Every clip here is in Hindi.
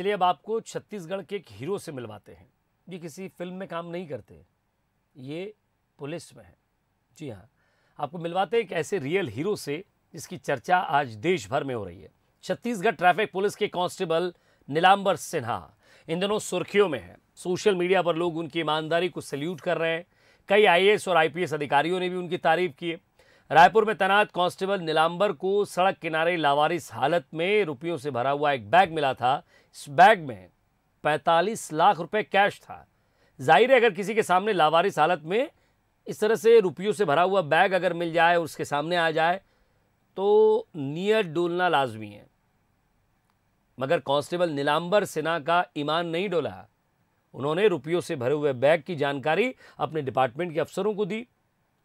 चलिए अब आपको छत्तीसगढ़ के एक हीरो से मिलवाते हैं ये किसी फिल्म में काम नहीं करते ये पुलिस में है जी हाँ आपको मिलवाते हैं एक ऐसे रियल हीरो से जिसकी चर्चा आज देश भर में हो रही है छत्तीसगढ़ ट्रैफिक पुलिस के कांस्टेबल नीलाम्बर सिन्हा इन दिनों सुर्खियों में है सोशल मीडिया पर लोग उनकी ईमानदारी को सल्यूट कर रहे हैं कई आईएएस और आईपीएस अधिकारियों ने भी उनकी तारीफ की है रायपुर में तैनात कांस्टेबल नीलांबर को सड़क किनारे लावारिस हालत में रुपयों से भरा हुआ एक बैग मिला था इस बैग में 45 लाख रुपए कैश था जाहिर है अगर किसी के सामने लावारिस हालत में इस तरह से रुपयों से भरा हुआ बैग अगर मिल जाए और उसके सामने आ जाए तो नीयत डोलना लाजमी है मगर कांस्टेबल नीलांबर सिन्हा का ईमान नहीं डोला उन्होंने रुपयों से भरे हुए बैग की जानकारी अपने डिपार्टमेंट के अफसरों को दी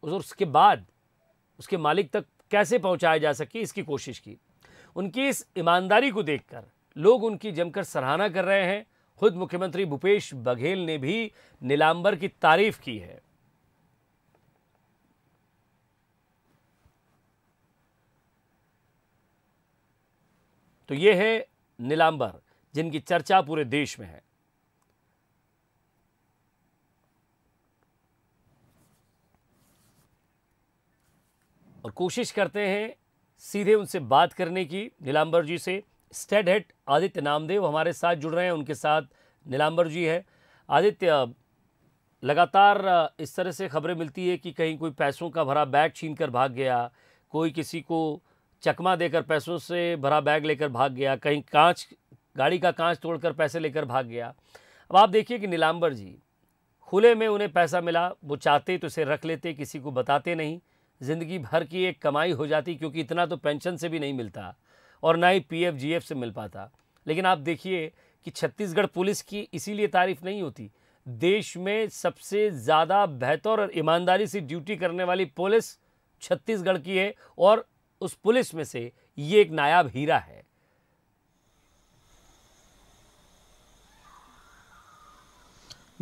उसके बाद उसके मालिक तक कैसे पहुंचाया जा सके इसकी कोशिश की उनकी इस ईमानदारी को देखकर लोग उनकी जमकर सराहना कर रहे हैं खुद मुख्यमंत्री भूपेश बघेल ने भी नीलांबर की तारीफ की है तो ये है नीलांबर जिनकी चर्चा पूरे देश में है और कोशिश करते हैं सीधे उनसे बात करने की नीलाम्बर जी से स्टेड हेड आदित्य नामदेव हमारे साथ जुड़ रहे हैं उनके साथ नीलाम्बर जी है आदित्य लगातार इस तरह से खबरें मिलती है कि कहीं कोई पैसों का भरा बैग छीन कर भाग गया कोई किसी को चकमा देकर पैसों से भरा बैग लेकर भाग गया कहीं कांच गाड़ी का कांच तोड़कर पैसे लेकर भाग गया अब आप देखिए कि नीलाम्बर जी खुले में उन्हें पैसा मिला वो चाहते तो इसे रख लेते किसी को बताते नहीं ज़िंदगी भर की एक कमाई हो जाती क्योंकि इतना तो पेंशन से भी नहीं मिलता और ना ही पी से मिल पाता लेकिन आप देखिए कि छत्तीसगढ़ पुलिस की इसीलिए तारीफ नहीं होती देश में सबसे ज़्यादा बेहतर और ईमानदारी से ड्यूटी करने वाली पुलिस छत्तीसगढ़ की है और उस पुलिस में से ये एक नायाब हीरा है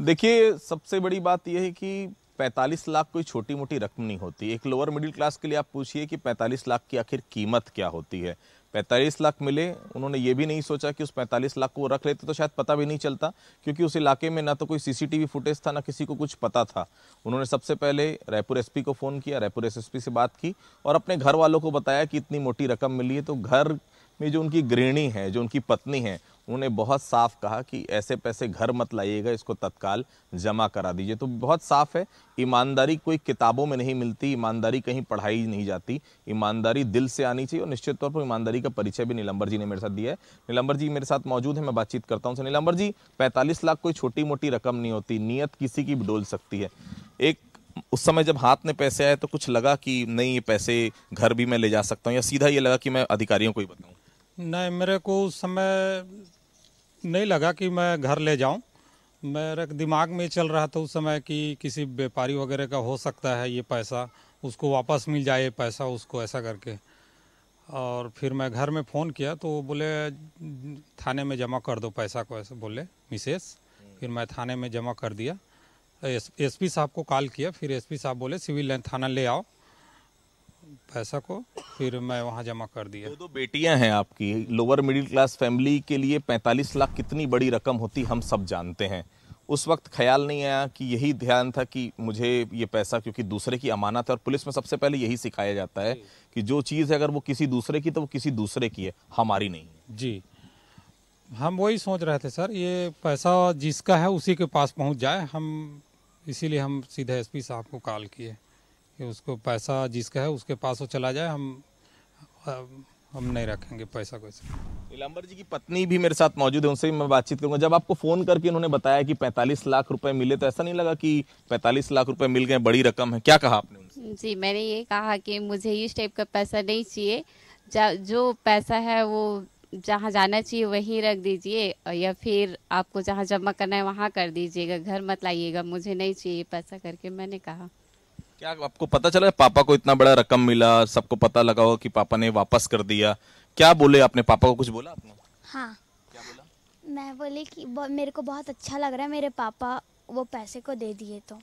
देखिए सबसे बड़ी बात यह है कि पैंतालीस लाख कोई छोटी मोटी रकम नहीं होती एक लोअर मिडिल क्लास के लिए आप पूछिए कि पैंतालीस लाख की आखिर कीमत क्या होती है पैंतालीस लाख मिले उन्होंने ये भी नहीं सोचा कि उस पैंतालीस लाख को वो रख लेते तो शायद पता भी नहीं चलता क्योंकि उस इलाके में ना तो कोई सीसीटीवी फुटेज था ना किसी को कुछ पता था उन्होंने सबसे पहले रायपुर एसपी को फ़ोन किया रायपुर एसएसपी से बात की और अपने घर वालों को बताया कि इतनी मोटी रकम मिली है तो घर में जो उनकी गृहिणी है जो उनकी पत्नी है उन्होंने बहुत साफ कहा कि ऐसे पैसे घर मत लाइएगा इसको तत्काल जमा करा दीजिए तो बहुत साफ है ईमानदारी कोई किताबों में नहीं मिलती ईमानदारी कहीं पढ़ाई नहीं जाती ईमानदारी दिल से आनी चाहिए और निश्चित तौर पर ईमानदारी का परिचय भी नीलंबर जी ने मेरे साथ दिया है नीलंबर जी मेरे साथ मौजूद है मैं बातचीत करता हूँ नीलंबर जी पैंतालीस लाख कोई छोटी मोटी रकम नहीं होती नीयत किसी की भी डोल सकती है एक उस समय जब हाथ में पैसे आए तो कुछ लगा कि नहीं ये पैसे घर भी मैं ले जा सकता हूँ या सीधा ये लगा कि मैं अधिकारियों को ही बताऊँ नहीं मेरे को उस समय नहीं लगा कि मैं घर ले जाऊं मेरे दिमाग में चल रहा था उस समय कि किसी व्यापारी वगैरह का हो सकता है ये पैसा उसको वापस मिल जाए पैसा उसको ऐसा करके और फिर मैं घर में फ़ोन किया तो बोले थाने में जमा कर दो पैसा को ऐसे बोले मिसेस फिर मैं थाने में जमा कर दिया एस एसपी साहब को कॉल किया फिर एसपी साहब बोले सिविल लाइन थाना ले आओ पैसा को फिर मैं वहाँ जमा कर दिया दो, दो बेटियाँ हैं आपकी लोअर मिडिल क्लास फैमिली के लिए 45 लाख कितनी बड़ी रकम होती हम सब जानते हैं उस वक्त ख्याल नहीं आया कि यही ध्यान था कि मुझे ये पैसा क्योंकि दूसरे की अमानत है और पुलिस में सबसे पहले यही सिखाया जाता है कि जो चीज़ है अगर वो किसी दूसरे की तो वो किसी दूसरे की है हमारी नहीं जी हम वही सोच रहे थे सर ये पैसा जिसका है उसी के पास पहुंच जाए हम इसीलिए हम सीधे एसपी साहब को कॉल किए कि उसको पैसा जिसका है उसके पास वो चला जाए हम हम नहीं रखेंगे पैसा कैसे इलाम्बर जी की पत्नी भी मेरे साथ मौजूद है उनसे भी मैं बातचीत करूंगा जब आपको फ़ोन करके उन्होंने बताया कि 45 लाख रुपए मिले तो ऐसा नहीं लगा कि 45 लाख रुपए मिल गए बड़ी रकम है क्या कहा आपने उनसे जी मैंने ये कहा कि मुझे इस टाइप का पैसा नहीं चाहिए जो पैसा है वो जहाँ जाना चाहिए वहीं रख दीजिए या फिर आपको जहाँ जमा करना है वहाँ कर दीजिएगा घर मत लाइएगा मुझे नहीं चाहिए पैसा करके मैंने कहा क्या आपको पता चला पापा को इतना बड़ा रकम मिला सबको पता लगा होगा कि पापा ने वापस कर दिया क्या बोले आपने पापा को कुछ बोला आपने हाँ क्या बोला मैं बोली कि मेरे को बहुत अच्छा लग रहा है मेरे पापा वो पैसे को दे दिए तो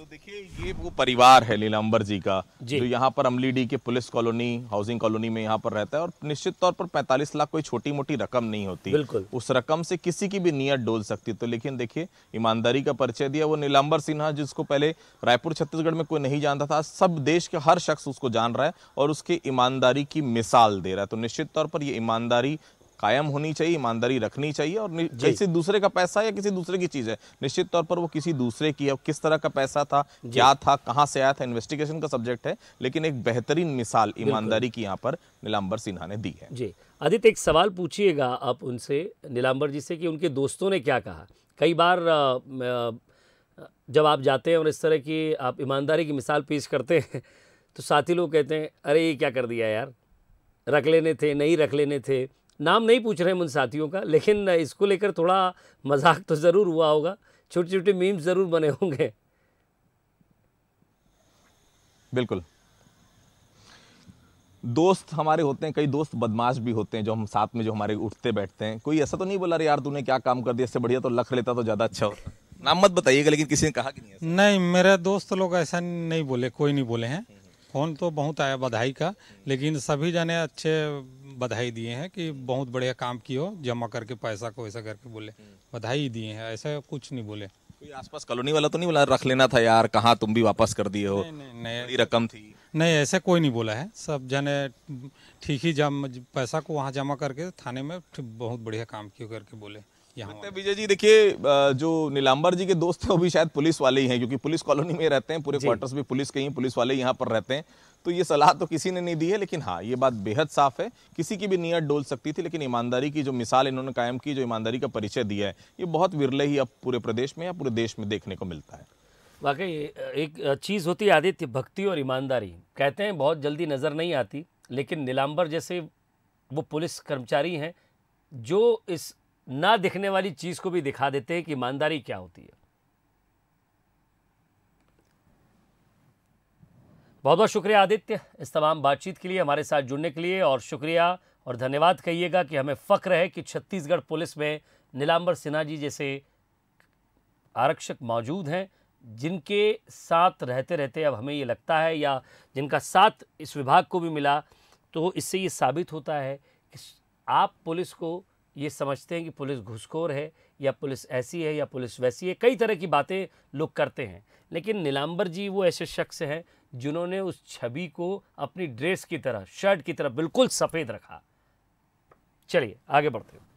तो देखिए ये वो परिवार है लीलाम्बर जी का जी। जो यहाँ पर अमली डी के पुलिस कॉलोनी हाउसिंग कॉलोनी में यहाँ पर रहता है और निश्चित तौर पर 45 लाख कोई छोटी मोटी रकम नहीं होती बिल्कुल उस रकम से किसी की भी नियत डोल सकती तो लेकिन देखिए ईमानदारी का परिचय दिया वो नीलांबर सिन्हा जिसको पहले रायपुर छत्तीसगढ़ में कोई नहीं जानता था सब देश के हर शख्स उसको जान रहा है और उसकी ईमानदारी की मिसाल दे रहा है तो निश्चित तौर पर ये ईमानदारी कायम होनी चाहिए ईमानदारी रखनी चाहिए और किसी दूसरे का पैसा या किसी दूसरे की चीज़ है निश्चित तौर पर वो किसी दूसरे की है किस तरह का पैसा था क्या था कहाँ से आया था इन्वेस्टिगेशन का सब्जेक्ट है लेकिन एक बेहतरीन मिसाल ईमानदारी की यहाँ पर नीलाम्बर सिन्हा ने दी है जी आदित्य एक सवाल पूछिएगा आप उनसे नीलाम्बर जी से कि उनके दोस्तों ने क्या कहा कई बार जब आप जाते हैं और इस तरह की आप ईमानदारी की मिसाल पेश करते हैं तो साथी लोग कहते हैं अरे ये क्या कर दिया यार रख लेने थे नहीं रख लेने थे नाम नहीं पूछ रहे हम उन साथियों का लेकिन इसको लेकर थोड़ा मजाक तो ज़रूर हुआ होगा छोटे छोटे मीम्स ज़रूर बने होंगे बिल्कुल दोस्त हमारे होते हैं कई दोस्त बदमाश भी होते हैं जो हम साथ में जो हमारे उठते बैठते हैं कोई ऐसा तो नहीं बोला यार तूने क्या काम कर दिया इससे बढ़िया तो लख लेता तो ज़्यादा अच्छा होता नाम मत बताइएगा लेकिन किसी ने कहा कि नहीं नहीं मेरे दोस्त लोग ऐसा नहीं बोले कोई नहीं बोले हैं फ़ोन तो बहुत आया बधाई का लेकिन सभी जने अच्छे बधाई दिए हैं कि बहुत बढ़िया काम हो जमा करके पैसा को ऐसा करके बोले हम्म। बधाई दिए हैं ऐसा कुछ नहीं बोले कोई आसपास कॉलोनी वाला तो नहीं बोला रख लेना था यार कहाँ तुम भी वापस कर दिए हो नहीं, नहीं रकम थी नहीं ऐसा कोई नहीं बोला है सब जने ठीक ही जम पैसा को वहाँ जमा करके थाने में बहुत बढ़िया काम किया करके बोले यहाँ विजय जी देखिए जो नीलाम्बर जी के दोस्त हैं वो भी शायद पुलिस वाले ही हैं क्योंकि पुलिस कॉलोनी में रहते हैं पूरे क्वार्टर्स भी पुलिस के ही पुलिस वाले यहाँ पर रहते हैं तो ये सलाह तो किसी ने नहीं दी है लेकिन हाँ ये बात बेहद साफ है किसी की भी नीयत डोल सकती थी लेकिन ईमानदारी की जो मिसाल इन्होंने कायम की जो ईमानदारी का परिचय दिया है ये बहुत विरले ही अब पूरे प्रदेश में या पूरे देश में देखने को मिलता है वाकई एक चीज़ होती है आदित्य भक्ति और ईमानदारी कहते हैं बहुत जल्दी नज़र नहीं आती लेकिन नीलाम्बर जैसे वो पुलिस कर्मचारी हैं जो इस ना दिखने वाली चीज़ को भी दिखा देते हैं कि ईमानदारी क्या होती है बहुत बहुत शुक्रिया आदित्य इस तमाम बातचीत के लिए हमारे साथ जुड़ने के लिए और शुक्रिया और धन्यवाद कहिएगा कि हमें फ़ख्र है कि छत्तीसगढ़ पुलिस में नीलाम्बर सिन्हा जी जैसे आरक्षक मौजूद हैं जिनके साथ रहते रहते अब हमें ये लगता है या जिनका साथ इस विभाग को भी मिला तो इससे ये साबित होता है कि आप पुलिस को ये समझते हैं कि पुलिस घुसखोर है या पुलिस ऐसी है या पुलिस वैसी है कई तरह की बातें लोग करते हैं लेकिन नीलांबर जी वो ऐसे शख्स हैं जिन्होंने उस छवि को अपनी ड्रेस की तरह शर्ट की तरह बिल्कुल सफ़ेद रखा चलिए आगे बढ़ते हैं